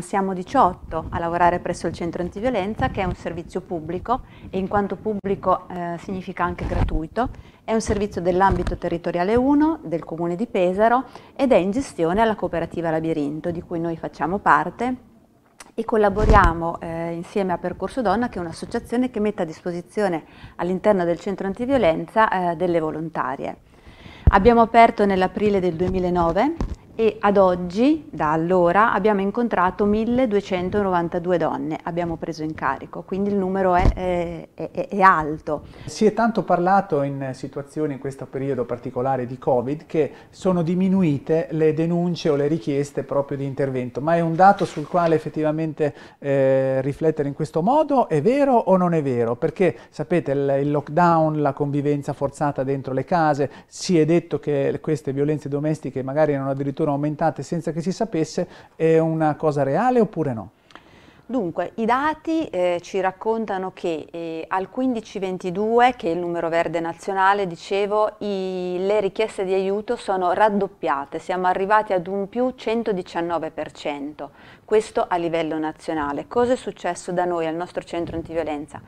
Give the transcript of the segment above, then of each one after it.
Siamo 18 a lavorare presso il centro antiviolenza che è un servizio pubblico e in quanto pubblico eh, significa anche gratuito. È un servizio dell'ambito territoriale 1 del comune di Pesaro ed è in gestione alla cooperativa Labirinto di cui noi facciamo parte e collaboriamo eh, insieme a Percorso Donna che è un'associazione che mette a disposizione all'interno del centro antiviolenza eh, delle volontarie. Abbiamo aperto nell'aprile del 2009 e ad oggi, da allora, abbiamo incontrato 1292 donne, abbiamo preso in carico, quindi il numero è, è, è, è alto. Si è tanto parlato in situazioni in questo periodo particolare di Covid che sono diminuite le denunce o le richieste proprio di intervento, ma è un dato sul quale effettivamente eh, riflettere in questo modo è vero o non è vero? Perché sapete il, il lockdown, la convivenza forzata dentro le case, si è detto che queste violenze domestiche magari erano addirittura aumentate senza che si sapesse è una cosa reale oppure no? Dunque, i dati eh, ci raccontano che eh, al 1522, che è il numero verde nazionale, dicevo, i, le richieste di aiuto sono raddoppiate, siamo arrivati ad un più 119%, questo a livello nazionale. Cosa è successo da noi al nostro centro antiviolenza?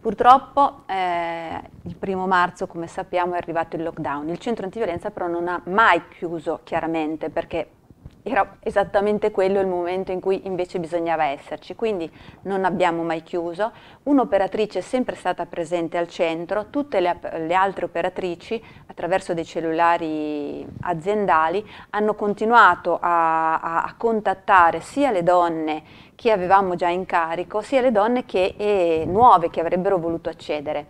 Purtroppo eh, il primo marzo, come sappiamo, è arrivato il lockdown. Il centro antiviolenza però non ha mai chiuso, chiaramente, perché era esattamente quello il momento in cui invece bisognava esserci, quindi non abbiamo mai chiuso, un'operatrice è sempre stata presente al centro, tutte le, le altre operatrici attraverso dei cellulari aziendali, hanno continuato a, a, a, contattare sia le donne che avevamo già in carico, sia le donne che, e, nuove che avrebbero voluto accedere.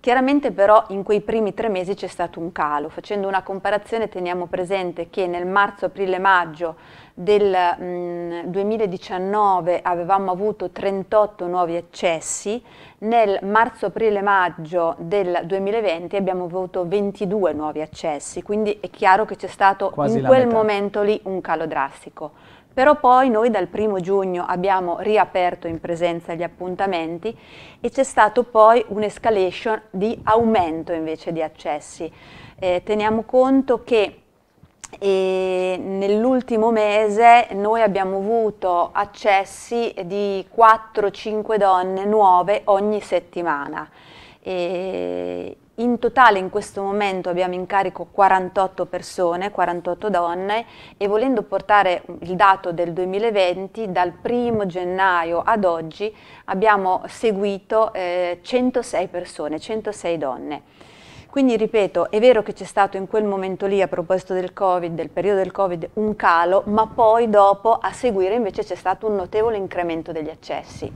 Chiaramente però in quei primi tre mesi c'è stato un calo, facendo una comparazione teniamo presente che nel marzo, aprile, maggio del mh, mm, 2019 avevamo avuto 38 nuovi accessi, nel marzo, aprile, maggio del 2020 abbiamo avuto 22 nuovi accessi, quindi è chiaro che c'è stato Quasi in quel metà. momento lì un calo drastico. Però poi noi dal primo giugno abbiamo riaperto in presenza gli appuntamenti e c'è stato poi un'escalation di aumento invece di accessi. Eh, teniamo conto che e nell'ultimo mese noi abbiamo avuto accessi di 4-5 donne nuove ogni settimana. E in totale in questo momento abbiamo in carico 48 persone, 48 donne e volendo portare il dato del 2020, dal 1 gennaio ad oggi abbiamo seguito eh, 106 persone, 106 donne. Quindi ripeto, è vero che c'è stato in quel momento lì, a proposito del Covid, del periodo del Covid, un calo, ma poi dopo a seguire invece c'è stato un notevole incremento degli accessi.